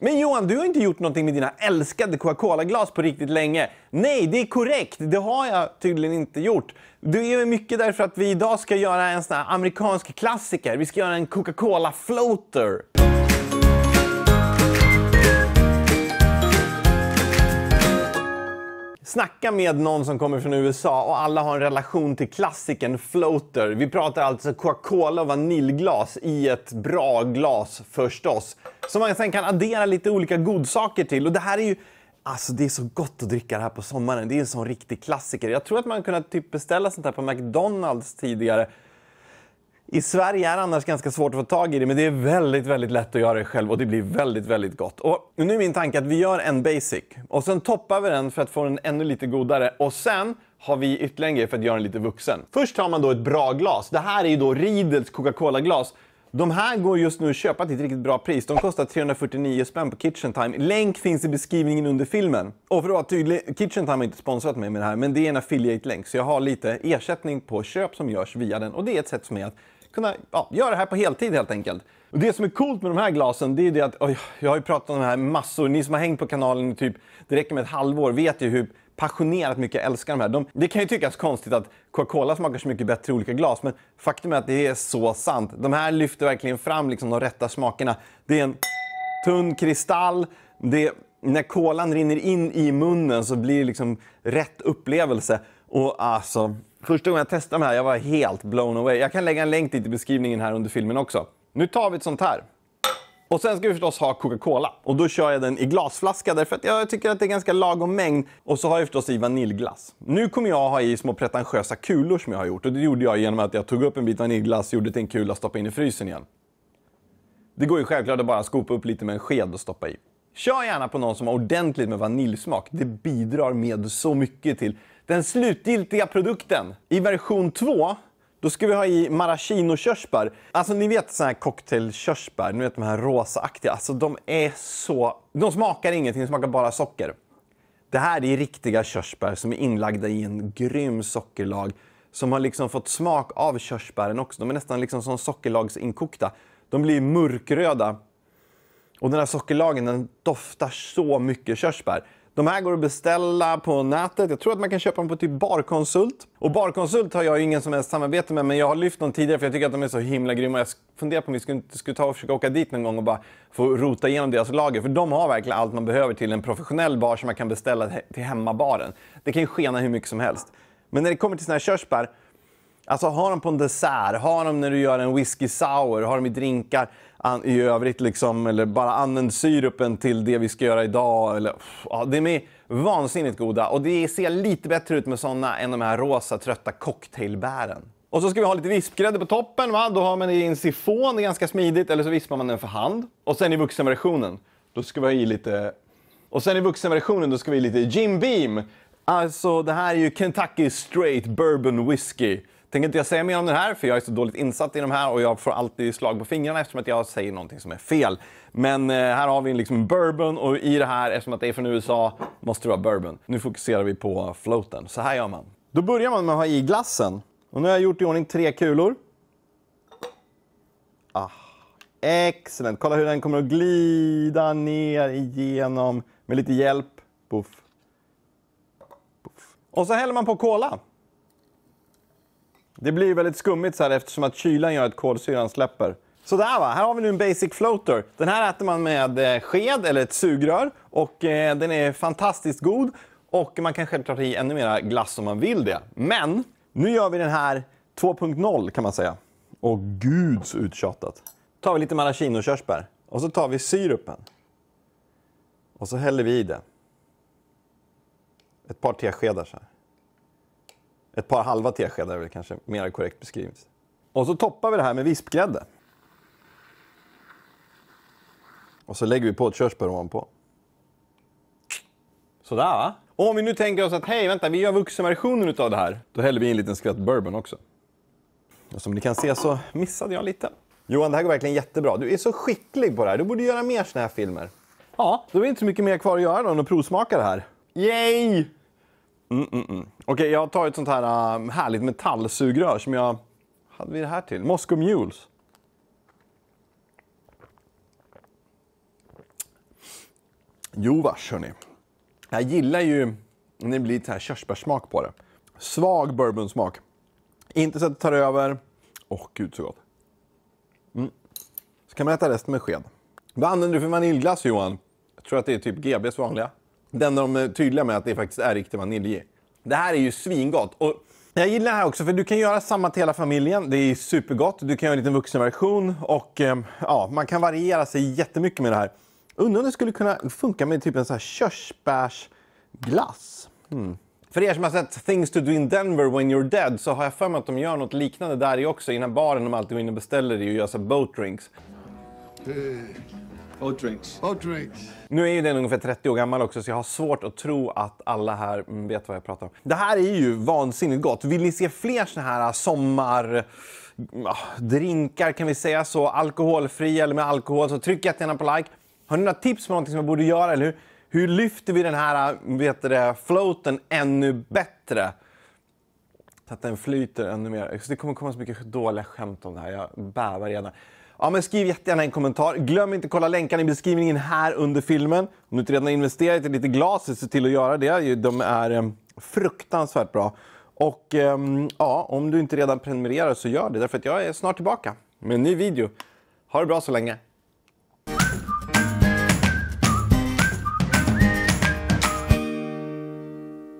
Men Johan, du har inte gjort någonting med dina älskade Coca-Cola-glas på riktigt länge. Nej, det är korrekt. Det har jag tydligen inte gjort. Du är mycket därför att vi idag ska göra en sån här amerikansk klassiker. Vi ska göra en Coca-Cola floater. Snacka med någon som kommer från USA och alla har en relation till klassiken floater. Vi pratar alltså Coca-Cola och vaniljglas i ett bra glas förstås. Som man sen kan addera lite olika godsaker till. Och det här är ju Alltså det är så gott att dricka det här på sommaren. Det är en sån riktig klassiker. Jag tror att man kunnat typ beställa sånt här på McDonalds tidigare. I Sverige är det annars ganska svårt att få tag i det, men det är väldigt, väldigt lätt att göra det själv och det blir väldigt, väldigt gott. Och nu är min tanke att vi gör en basic och sen toppar vi den för att få den ännu lite godare och sen har vi ytterligare en grej för att göra den lite vuxen. Först tar man då ett bra glas. Det här är ju då Riedels Coca-Cola-glas. De här går just nu att köpa till ett riktigt bra pris. De kostar 349 spänn på Kitchen Time. Länk finns i beskrivningen under filmen. Och för att vara tydlig, Kitchen Time har inte sponsrat mig med det här, men det är en affiliate-länk. Så jag har lite ersättning på köp som görs via den. Och det är ett sätt för mig att kunna ja, göra det här på heltid helt enkelt. Och det som är coolt med de här glasen, det är ju det att oj, jag har ju pratat om det här massor. Ni som har hängt på kanalen i typ, det räcker med ett halvår, vet ju hur passionerat mycket jag älskar de här. De, det kan ju tyckas konstigt att Coca-Cola smakar så mycket bättre i olika glas, men faktum är att det är så sant. De här lyfter verkligen fram liksom de rätta smakerna. Det är en tunn kristall, det, när kolan rinner in i munnen så blir det liksom rätt upplevelse. Och alltså, första gången jag testade de här, jag var helt blown away. Jag kan lägga en länk till i beskrivningen här under filmen också. Nu tar vi ett sånt här. Och sen ska vi förstås ha Coca-Cola. Och då kör jag den i glasflaska därför att jag tycker att det är ganska lagom mängd. Och så har jag förstås i vaniljglass. Nu kommer jag ha i små pretentiösa kulor som jag har gjort. Och det gjorde jag genom att jag tog upp en bit vaniljglass, gjorde till en kula och stoppade in i frysen igen. Det går ju självklart att bara skopa upp lite med en sked och stoppa i. Kör gärna på någon som har ordentligt med vaniljsmak. Det bidrar med så mycket till den slutgiltiga produkten. I version 2 då ska vi ha i maraschino-körsbär. Alltså ni vet såna här cocktailkörsbär, ni vet de här rosaaktiga. Alltså de är så... De smakar ingenting, de smakar bara socker. Det här är riktiga körsbär som är inlagda i en grym sockerlag som har liksom fått smak av körsbären också. De är nästan liksom som sockerlagsinkokta. De blir mörkröda och den här sockerlagen den doftar så mycket körsbär. De här går att beställa på nätet. Jag tror att man kan köpa dem på typ Barkonsult. Och Barkonsult har jag ju ingen som helst samarbete med, men jag har lyft dem tidigare för jag tycker att de är så himla grymma. Jag funderar på om vi skulle, skulle ta och försöka åka dit någon gång och bara få rota igenom deras lager. För de har verkligen allt man behöver till en professionell bar som man kan beställa till hemmabaren. Det kan ju skena hur mycket som helst. Men när det kommer till sådana här körsbär Alltså ha dem på en dessert, ha dem när du gör en whisky sour, ha dem i drinkar i övrigt liksom, eller bara använd syrupen till det vi ska göra idag. Eller, ja, de är vansinnigt goda och det ser lite bättre ut med sådana än de här rosa trötta cocktailbären. Och så ska vi ha lite vispgrädde på toppen. Va? Då har man det i en sifon, det är ganska smidigt, eller så vispar man den för hand. Och sen i vuxenversionen, då ska vi ha i lite... Och sen i vuxenversionen, då ska vi ha i lite Jim Beam. Alltså, det här är ju Kentucky Straight Bourbon Whiskey tänker inte jag säga mer om den här, för jag är så dåligt insatt i de här och jag får alltid slag på fingrarna eftersom att jag säger någonting som är fel. Men eh, här har vi liksom bourbon och i det här, eftersom att det är från USA, måste det vara bourbon. Nu fokuserar vi på floaten. Så här gör man. Då börjar man med att ha i glassen. Och nu har jag gjort i ordning tre kulor. Ah, excellent! Kolla hur den kommer att glida ner igenom med lite hjälp. Puff. Puff. Och så häller man på kola. Det blir väldigt skummigt så här eftersom att kylan gör att kolsyran släpper. Så där va, här har vi nu en basic floater. Den här äter man med eh, sked eller ett sugrör och eh, den är fantastiskt god. Och man kan självklart ha i ännu mer glass om man vill det. Men nu gör vi den här 2.0 kan man säga. Och gud så uttjatat. tar vi lite maraschino-körsbär och så tar vi syrupen. Och så häller vi i det. Ett par teskedar så här. Ett par halva teskedar är väl kanske mer korrekt beskrivet. Och så toppar vi det här med vispgrädde. Och så lägger vi på ett körsbär ovanpå. Sådär va? Och om vi nu tänker oss att hej, vänta, vi gör vuxenversionen av det här. Då häller vi in en liten skvätt bourbon också. Och som ni kan se så missade jag lite. Johan, det här går verkligen jättebra. Du är så skicklig på det här. Du borde göra mer såna här filmer. Ja, då är det inte så mycket mer kvar att göra då än att provsmaka det här. Yay! Mm, mm, mm. Okej, okay, jag tar ett sånt här äh, härligt metallsugrör som jag... hade vi det här till? Moscow Mules. Jo vars, hörni. Jag gillar ju när det blir lite här körsbärssmak på det. Svag bourbonsmak. Inte så att det tar över. Åh, oh, gud så gott. Mm. Så kan man äta resten med sked. Vad använder du för vaniljglass, Johan? Jag tror att det är typ GBs vanliga. Den de är tydliga med att det faktiskt är riktig vanilj Det här är ju svingott. Och jag gillar det här också för du kan göra samma till hela familjen. Det är supergott. Du kan göra en liten vuxenversion och ehm, ja, man kan variera sig jättemycket med det här. Undrar om det skulle kunna funka med typ en sån här körsbärsglass. Mm. För er som har sett Things to do in Denver when you're dead så har jag för mig att de gör något liknande där i också. I den här baren de alltid går in och beställer det och gör så boat drinks. Hey. Eh. Och drinks. Och drinks. Nu är ju den ungefär 30 år gammal också så jag har svårt att tro att alla här mm, vet vad jag pratar om. Det här är ju vansinnigt gott. Vill ni se fler såna här äh, sommar drinkar kan vi säga så, alkoholfria eller med alkohol så tryck jättegärna på like. Har ni några tips på någonting som jag borde göra eller hur, hur lyfter vi den här äh, vet det, floaten ännu bättre? att den flyter ännu mer. Så det kommer komma så mycket dåliga skämt om det här. Jag bävar redan. Ja, men skriv jättegärna en kommentar. Glöm inte att kolla länkarna i beskrivningen här under filmen. Om du inte redan har investerat i lite glas, se till att göra det. De är eh, fruktansvärt bra. Och ehm, ja, om du inte redan prenumererar så gör det, därför att jag är snart tillbaka med en ny video. Ha det bra så länge.